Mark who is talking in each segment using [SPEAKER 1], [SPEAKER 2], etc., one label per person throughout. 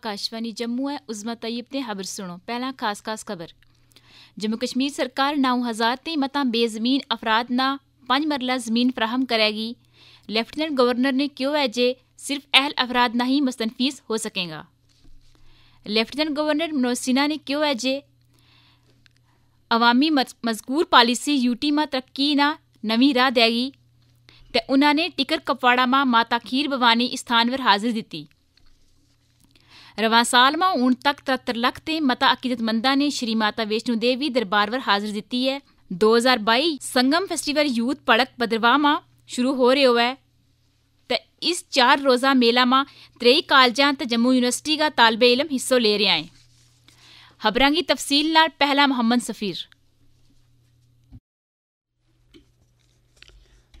[SPEAKER 1] आकाशवाणी जम्मू है उजमा तयब ने ख़बर सुनो पहला खास खास ख़बर जम्मू कश्मीर सरकार नौ हज़ार ते मत बेज़मीन अफराद ना पांच मरला ज़मीन फ्राहम करेगी लेफ्टिनेंट गवर्नर ने क्यों है जे सिर्फ अहल अफराद ना ही मुस्तनफीस हो सकेगा लेफ्टिनेंट गवर्नर मनोज सिन्हा ने क्यों है जे अवामी मजकूर पॉलिसी यूटी में तरक्की ना नवी राह देगी तो उन्होंने टिकर कपवाड़ा मा माता खीर भवानी स्थान पर हाजिर दी रवा सालमा हून तक तरत्तर लक्ख ते मता अकीदतमंदा ने श्री माता वैष्णो देवी दरबार पर हाजिर दित्ती ऐ 2022 Sangam festival youth park Bhaderwah मां शुरू हो रहे हुआ ते इस चार रोज़ा मेला मां त्रेई कालजां ते जम्मू यूनिवर्सिटी का तालबे इलम हिस्सो ले रहे हैं खबरां की तफसील पहला मोहम्मद सफ़ीर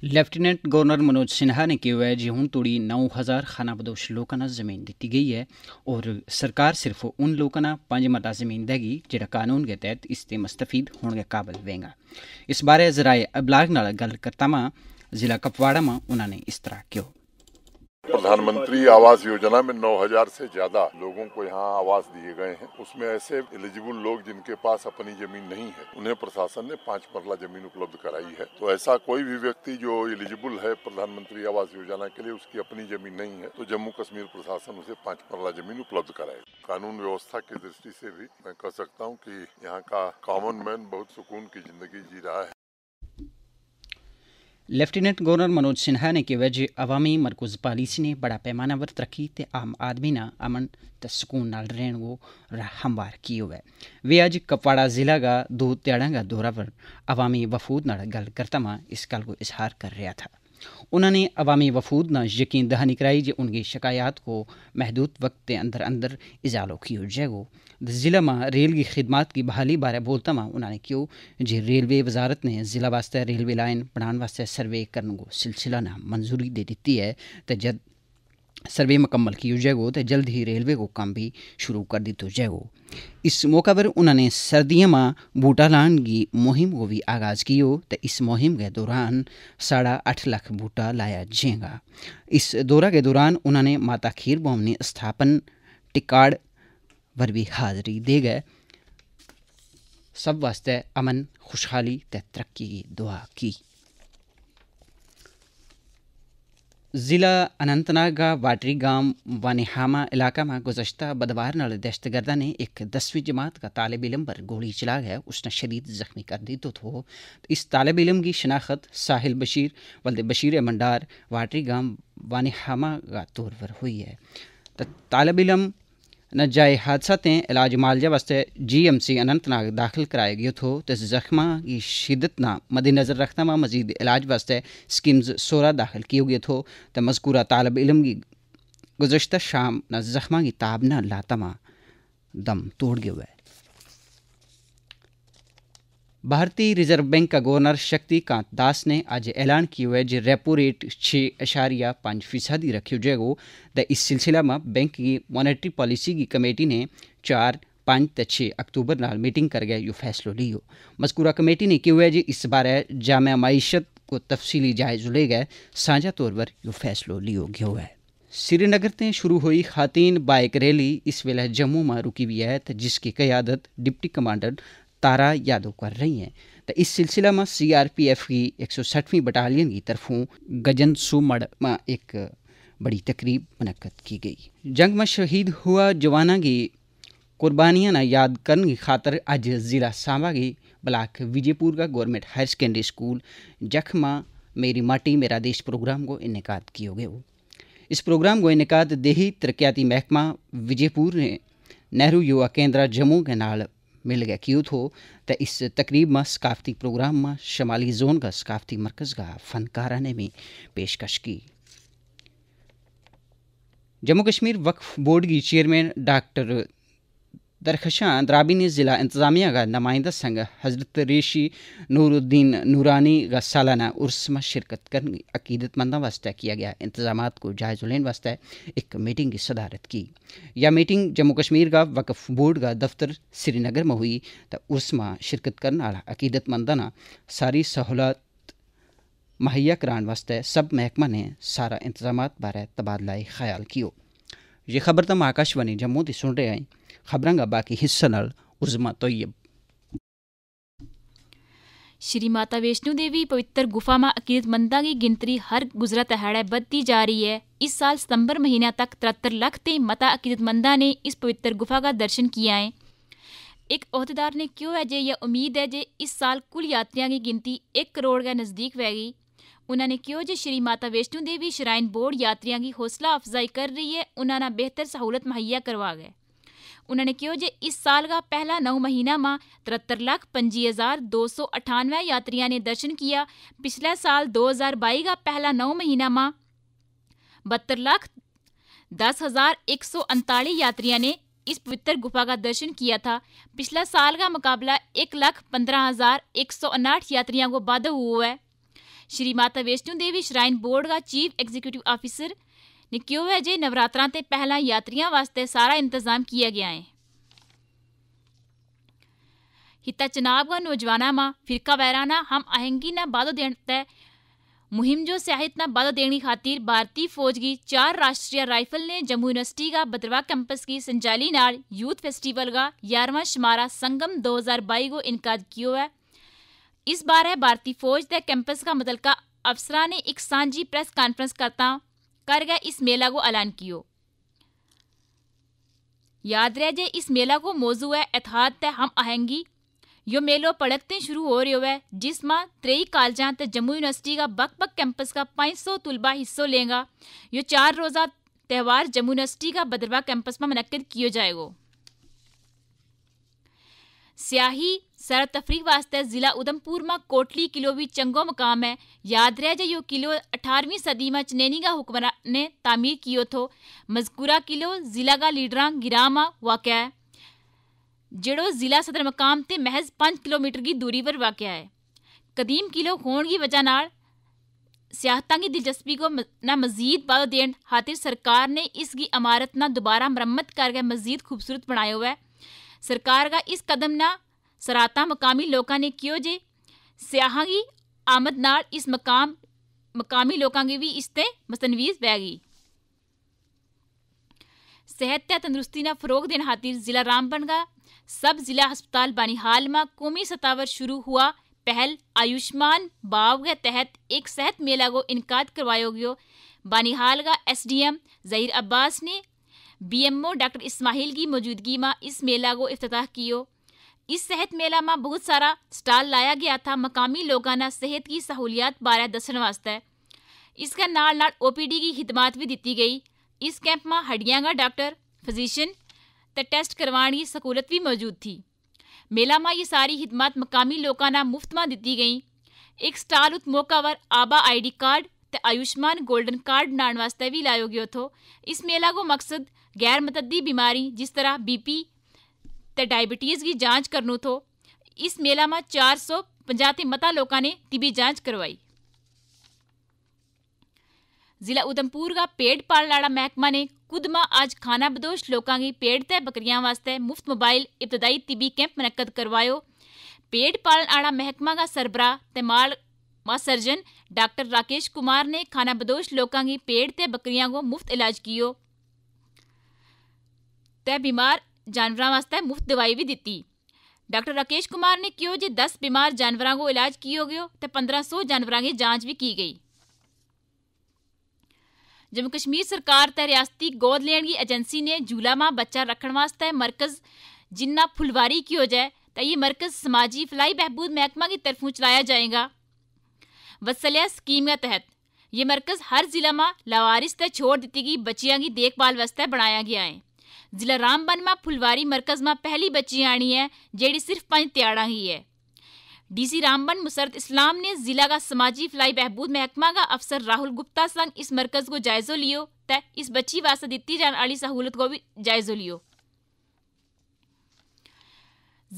[SPEAKER 2] लेफ्टिनेंट गवर्नर मनोज सिन्हा ने कहा है जी हूँ तोड़ी नौ हज़ार खानाबदोश लोगों जमीन दी गई है और सरकार सिर्फ उन लोगों पांच मता जमीन देगी जोड़ा कानून के तहत इससे मुस्तफीद होने के काबिल वेगा इस बारे जराए अबलाग गल करता जिला कपवाड़ा में उन्होंने इस तरह क्यों प्रधानमंत्री आवास योजना में 9000 से ज्यादा लोगों को यहाँ आवास दिए गए हैं उसमें ऐसे एलिजिबल लोग जिनके पास अपनी जमीन नहीं है उन्हें प्रशासन ने पांच मरला जमीन उपलब्ध कराई है तो ऐसा कोई भी व्यक्ति जो एलिजिबल है प्रधानमंत्री आवास योजना के लिए उसकी अपनी जमीन नहीं है तो जम्मू कश्मीर प्रशासन उसे पांच मरला जमीन उपलब्ध कराए कानून व्यवस्था की दृष्टि से भी मैं कह सकता हूँ की यहाँ का कॉमन मैन बहुत सुकून की जिंदगी जी रहा है लेफ्टिनेंट गवर्नर मनोज सिन्हा ने कहा जो अवामी मरकूज पॉलिसी ने बड़ा पैमाना पर तरक्की आम आदमी ने अमन तो सुकून न रहन वो हमवार की हो वे अज कपवाड़ा जिला का दो दिहाड़ा का दौरा पर अवामी वफूद न गल करता मां इस गल को इजहार कर रहा था उन्होंने अवामी वफूद न यकीन दहानी कराई जो उनकी शिकायत को महदूद वक्त के अंदर अंदर इजालो किया जाएगो ज़िला में रेल की खिदमत की बहाली बारे बोलता मां उन्होंने क्यों जो रेलवे वजारत ने ज़िला वास्ते रेलवे लाइन बनाने वास्ते सर्वे करने को सिलसिला न मंजूरी दे दी है तो जद सर्वे मुकम्मल की जय गो तो जल्द ही रेलवे को काम भी शुरू कर दी तो जय गो इस मौका पर उन्होंने सर्दियों में बूटा लान की मुहिम को भी आगाज़ कियो तो इस मुहिम के दौरान साढ़ा आठ लाख बूटा लाया जाएगा इस दौरा के दौरान उन्होंने माता खीर भवनी स्थापन टिकाड़ पर भी हाजिरी दे गए सब वास्ते अमन खुशहाली तरक्की की दुआ की गांव અનંતનાગા इलाका में गुजशत बदवार न दहशतगर्दा ने एक दसवीं जमात का तालब इलम पर गोली चला गया उसने शदीद जख्मी कर दी तो थो तो इस तालब इलम की शनाख्त साहिल बशीर वल्द बशीर मंडार वाटरी गांव वानेहामा का तौर पर हुई है तो तालब इलम नजाय हादसाते इलाज मुआलजे वास्ते जी एम सी अनंतनाग दाखिल कराया गया थो तो जख्मा की शिदत न मद्देनजर रखता हुआ मजीद इलाज वास्ते स्कीम्स सोरा दाखिल किए गए थो तो मजकूरा तालब इलम की गुजशत शाम न जख्मा की ताब न दम तोड़ गए हुआ भारतीय रिजर्व बैंक का गवर्नर शक्तिकांत दास ने आज ऐलान किया है जो रेपो रेट छः अशारिया पाँच फीसदी रखो जाएगा द इस सिलसिला में बैंक की मॉनेटरी पॉलिसी की कमेटी ने चार पाँच त छः अक्टूबर नाल मीटिंग कर गया यो फैसलो लियो मजकूरा कमेटी ने किया है जी इस बारे जाम मीशत को तफसीली जायज ले गए साझा तौर पर यो फैसलो लियो गयो है श्रीनगर से शुरू हुई खातीन बाइक रैली इस वेला जम्मू में रुकी हुई है जिसकी कयादत डिप्टी कमांडर तारा यादव कर रही हैं तो इस सिलसिला में सीआरपीएफ की एक सौ सठवीं बटालियन की तरफों गजन सुमड़ में एक बड़ी तकरीब मनक़द की गई जंग में शहीद हुआ जवाना की कुर्बानियां ना याद करने की खातर अज ज़िला सांबा की ब्लाक विजयपुर का गवर्नमेंट हायर सेकेंडरी स्कूल जखमा मेरी माटी मेरा देश प्रोग्राम को इनका किया गया इस प्रोग्राम को इनका देही तरक्याती महकमा विजयपुर ने नेहरू युवा केंद्र जम्मू के नाल मिल गया क्यों थो तो? तो इस तकरीब में सकाफती प्रोग्राम में शमाली जोन का सकाफती मरकज़ का फनकारा ने भी पेशकश की जम्मू कश्मीर वक्फ बोर्ड की चेयरमैन डॉक्टर दरखशां द्राबीनी ज़िला इंतज़ामिया का नुमाइंदा संग हज़रत रेशी नूरुद्दीन नूरानी का सालाना उर्स में शिरकत कर अकीदतमंदा वास्ते किया गया इंतजाम को जायज़ लेने वास्ते एक मीटिंग की सदारत की यह मीटिंग जम्मू कश्मीर का वक्फ बोर्ड का दफ्तर श्रीनगर में हुई तो उर्स में शिरकत करने वाला अकीदतमंदा सारी सहूलत मुहैया कराने वास्ते सब महकमा ने सारा इंतजाम बारे तबादलाए ख्याल किया ये खबर तुम आकाशवाणी जम्मू की सुन रहे हैं खबर ਬਾਕੀ ਹਿੱਸਾ ਨਾਲ ਉਜ਼ਮਾ ਤੋਇਬ
[SPEAKER 1] ਸ਼੍ਰੀ ਮਾਤਾ ਵੈਸ਼ਨੂ ਦੇਵੀ ਪਵਿੱਤਰ ਗੁਫਾ ਮਾ ਅਕੀਦਤਮੰਦਾਂ ਦੀ ਗਿਣਤੀ ਹਰ ਗੁਜ਼ਰਾ ਤਹਾੜਾ ਵੱਧਦੀ ਜਾ ਰਹੀ ਹੈ इस साल सितंबर महीना तक तिहत्तर लाख ते मता अकीदतमंदा ने इस पवित्र गुफा का दर्शन किया है एक अहदेदार ने क्यों है जे यह उम्मीद है जे इस साल कुल यात्रियों की गिनती एक करोड़ के नज़दीक वैगी उन्होंने क्यों जो श्री माता वैष्णो देवी श्राइन बोर्ड यात्रियों की हौसला अफजाई कर रही है उन्होंने बेहतर सहूलत मुहैया करवा गए उन्होंने कहा जे इस साल का पहला नौ महीना में तिहत्तर लाख पंजी हज़ार दो सौ अठानवे यात्रियों ने दर्शन किया पिछले साल दो हज़ार बाई का पहला नौ महीना में बहत्तर लाख दस हज़ार एक सौ अंताली यात्रियों ने इस पवित्र गुफा का दर्शन किया था पिछला साल का मुकाबला एक लाख पंद्रह हज़ार एक सौ उनाहठ यात्रियों को बाधा हुआ है श्री माता वैष्णो देवी श्राइन बोर्ड का चीफ एग्जीक्यूटिव ऑफिसर ਨੇ है ਹੈ ਜੇ ਨਵਰਾਤਰਾਂ ਤੇ ਪਹਿਲਾਂ ਯਾਤਰੀਆਂ ਵਾਸਤੇ ਸਾਰਾ ਇੰਤਜ਼ਾਮ ਕੀਤਾ ਗਿਆ ਹੈ हिता चनाब नौजवाना मां फिरका वैराना हम आहंगी ना बादो देण मुहिम जो सियाहत ना बादो देने खातिर भारतीय फौज की चार राष्ट्रीय राइफल ने जम्मू यूनिवर्सिटी का बदरवा कैंपस की संजाली नाल यूथ फेस्टिवल का ग्यारहवा शुमारा संगम 2022 को इनकाज किया है इस बार है भारतीय फौज के कैंपस का मुतलका अफसर ने एक सी प्रेस कॉन्फ्रेंस करता कर गए इस मेला को ऐलान कियो याद रहे जे इस मेला को मौजू है एथात ते हम आएंगी यो मेलो पड़कते शुरू हो रहे है जिस माह त्रेई कॉलेजा ते जम्मू यूनिवर्सिटी का बक बक कैंपस का 500 तुलबा हिस्सों लेगा यो चार रोज़ा त्यौहार जम्मू यूनिवर्सिटी का बदरवा कैंपस में मनकद किया जाएगा स्याही सैर तफरी वास्ते ज़िला उधमपुर में कोटली किलो भी चंगो मकाम है याद रहे जो यो किलो अठारहवीं सदी में चनैनी का हुक्मरान ने तामीर कियो थो मजकूरा किलो ज़िला का लीडर गिरा में वाक़ है जड़ो ज़िला सदर मकाम से महज पांच किलोमीटर की दूरी पर वाक़ है कदीम किलो होने की वजह नाल सियाहत की दिलचस्पी को ना मजीद बल देन खातिर सरकार ने इसकी इमारत ना दोबारा मरम्मत करके मजीद खूबसूरत बनाया हुआ है सरकार का इस कदम ना ਸਰਾਤਾ मकामी लोगों ने कहो जे ਸਿਆਹਾਂਗੀ की आमद न इस मकाम ਲੋਕਾਂ लोगों की भी इसते मसनवीज ਪੈ गई सेहत या तंदुरुस्ती ना फरोग देने खातिर जिला रामबन का सब जिला अस्पताल बानीहाल में कौमी सतह पर शुरू हुआ पहल आयुष्मान बाव के तहत एक सेहत मेला को इनका करवाया गयो बानीहाल का एसडीएम जहीर अब्बास ने बीएमओ डॉक्टर इस्माहिल की मौजूदगी में इस मेला को अफ्ताह किया इस सेहत मेला में बहुत सारा स्टाल लाया गया था मकामी लोगों सेहत की सहूलियत बारे दसन वास्ते इसके नाल नाल ओपीडी की खिदमात भी दी गई इस कैंप में हड्डियों का डॉक्टर फिजिशियन ते टेस्ट करवाने की सहूलत भी मौजूद थी मेला में ये सारी खिदमात मकामी लोगों मुफ्त में दी गई एक स्टाल उत मौका पर आबा आईडी कार्ड तो आयुष्मान गोल्डन कार्ड बनाने वास्ते भी लाया गया थो इस मेला को मकसद गैर मतदी बीमारी जिस तरह बीपी डायबिटीज की जांच કરનું થો इस मेला में चार सौ पंजाती मता लोगों ने टीबी जांच करवाई जिला उधमपुर का पेड़ पालनाड़ा महकमा ने खुद में आज खाना बदोश लोगों की पेड़ तय बकरियां वास्ते मुफ्त मोबाइल इब्तदाई तिबी कैंप मनकद करवायो पेड़ पालनाड़ा महकमा का सरबराह तमाल सर्जन डॉक्टर राकेश कुमार ने खाना बदोश लोगों की पेड़ तय बकरियां को मुफ्त इलाज कियो तय बीमार ਜਾਨਵਰਾਂ ਵਾਸਤੇ ਮੁਫਤ ਦਵਾਈ ਵੀ ਦਿੱਤੀ ਡਾਕਟਰ ਰਾਕੇਸ਼ ਕੁਮਾਰ ਨੇ ਕਿਹਾ ਜੇ 10 ਬਿਮਾਰ ਜਾਨਵਰਾਂ ਕੋ ਇਲਾਜ ਕੀਓ ਗਿਓ ਤੇ 1500 ਜਾਨਵਰਾਂ ਦੀ ਜਾਂਚ ਵੀ ਕੀ ਗਈ ਜੰਮੂ ਕਸ਼ਮੀਰ ਸਰਕਾਰ ਤੇ ਰਿਆਸਤੀ ਗੋਦ ਲੈਣ ਦੀ ਏਜੰਸੀ ਨੇ ਜੂਲਾਮਾ ਬੱਚਾ ਰੱਖਣ ਵਾਸਤੇ ਮਰਕਜ਼ जिन्ना फुलवारी की हो जाए तो ये मरकज समाजी फलाई बहबूद महकमा की तरफों चलाया जाएगा वत्सल्या स्कीम के तहत ये मरकज हर जिला में लावारिस तक छोड़ दी गई बच्चिया की देखभाल वास्ते बनाया गया है જિલ્લા રામબનમાં ફુલવારી મરકઝમાં પહેલી બચ્ચી આણી है જેડી सिर्फ પાંચ ત્યાડા ही है डीसी रामबन मुसरत इस्लाम ने जिला का समाजी फलाई बहबूद महकमा का अफसर राहुल गुप्ता संग इस मरकज को जायजो लियो त इस बच्ची वास्ते दिती जाने वाली सहूलत को भी जायजो लियो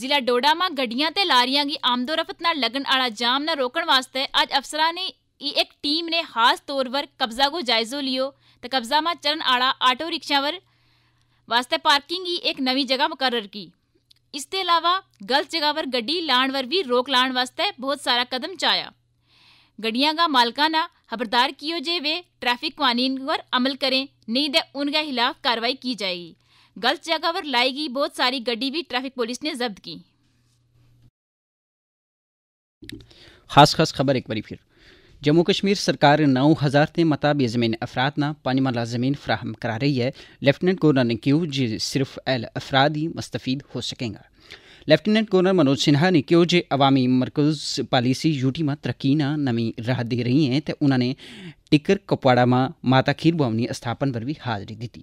[SPEAKER 1] ਜ਼ਿਲ੍ਹਾ ਡੋਡਾ ਮਾ ਗੱਡੀਆਂ ਤੇ ਲਾਰੀਆਂ ਦੀ ਆਮਦੋਰਫਤ ਨਾਲ ਲੱਗਣ ਵਾਲਾ ਜਾਮ ਨਾ ਰੋਕਣ ਵਾਸਤੇ ਅੱਜ ਅਫਸਰਾਂ ਨੇ ਇੱਕ ਟੀਮ ਨੇ ਖਾਸ ਤੌਰ 'ਤੇ ਕਬਜ਼ਾ ਕੋ ਜਾਇਜ਼ੋ ਲਿਓ ਤੇ ਕਬਜ਼ਾ ਮਾ ਚਰਨ ਆਲਾ ਆਟੋ ਰਿਕਸ਼ਾਵਰ ਵਾਸਤੇ ਪਾਰਕਿੰਗ ਹੀ ਇੱਕ ਨਵੀਂ ਜਗ੍ਹਾ ਮੁਕਰਰ ਕੀ ਇਸ ਦੇ ਇਲਾਵਾ ਗਲਤ ਜਗ੍ਹਾ ਪਰ ਗੱਡੀ ਲਾਣ ਵਰ ਵੀ ਰੋਕ ਲਾਣ ਵਾਸਤੇ ਬਹੁਤ ਸਾਰਾ ਕਦਮ ਚਾਇਆ ਗੱਡੀਆਂ ਦਾ ਮਾਲਕਾਂ ਨਾ ਖਬਰਦਾਰ ਕਿਓ ਜੇ ਵੇ ਟ੍ਰੈਫਿਕ ਕਾਨੂੰਨ ਪਰ ਅਮਲ ਕਰੇ ਨਹੀਂ ਤੇ ਉਨ੍ਹਾਂ ਖਿਲਾਫ ਕਾਰਵਾई की जाएगी गलत जगह पर लाई गई बहुत सारी गड्डी भी ट्रैफिक पुलिस ने जब्त की
[SPEAKER 2] खास खास खबर एक बार फिर ਜੰਮੂ ਕਸ਼ਮੀਰ ਸਰਕਾਰ 9000 ਤੇ ਮਤਾ ਬੇਜ਼ਮੀਨ ਅਫਰਾਦ ਨਾ ਪੰਜ ਜ਼ਮੀਨ ਫਰਾਹਮ ਕਰਾ ਰਹੀ ਹੈ ਲੈਫਟੀਨੈਂਟ ਗਵਰਨਰ ਨੇ ਕਿਉ ਜੀ ਸਿਰਫ ਐਲ ਅਫਰਾਦ ਹੀ ਮਸਤਫੀਦ ਹੋ ਸਕੇਗਾ ਲੈਫਟੀਨੈਂਟ ਗਵਰਨਰ ਮਨੋਜ ਸਿਨਹਾ ਨੇ ਕਿਉ ਜੀ ਆਵਾਮੀ ਮਰਕਜ਼ ਪਾਲਿਸੀ ਯੂਟੀ ਮਾ ਤਰੱਕੀ ਨਾ ਨਵੀਂ ਰਾਹ ਦੇ ਰਹੀ ਹੈ ਤੇ ਉਹਨਾਂ ਨੇ ਟਿਕਰ ਕਪਵਾੜਾ ਮਾ ਮਾਤਾ ਖੀਰ ਬਵਨੀ ਸਥਾਪਨ ਪਰ ਵੀ ਹਾਜ਼ਰੀ ਦਿੱਤੀ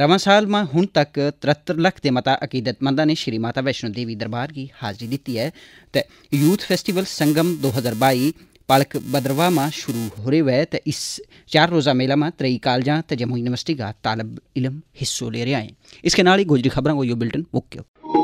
[SPEAKER 2] ਰਵਾਂ ਸਾਲ ਮਾ ਹੁਣ ਤੱਕ 73 ਲੱਖ ਦੇ ਮਤਾ ਅਕੀਦਤਮੰਦਾਂ ਨੇ ਸ਼੍ਰੀ ਮਾਤਾ ਵੈਸ਼ਨੋ ਦੇਵੀ ਦਰਬਾਰ ਕੀ ਹਾਜ਼ਰੀ ਦਿੱਤੀ ਹੈ ਤੇ ਯੂਥ ਫੈਸਟੀਵਲ ਸੰਗਮ 2022 में शुरू हो रहे વય तो इस चार रोज़ा मेला में त्रई कालजा तो जम्मू यूनिवर्सिटी का तालब इलम हिस्सों ले रहा है इसके नाल ही गोजरी खबरों को यो बिल्टन मुक्यो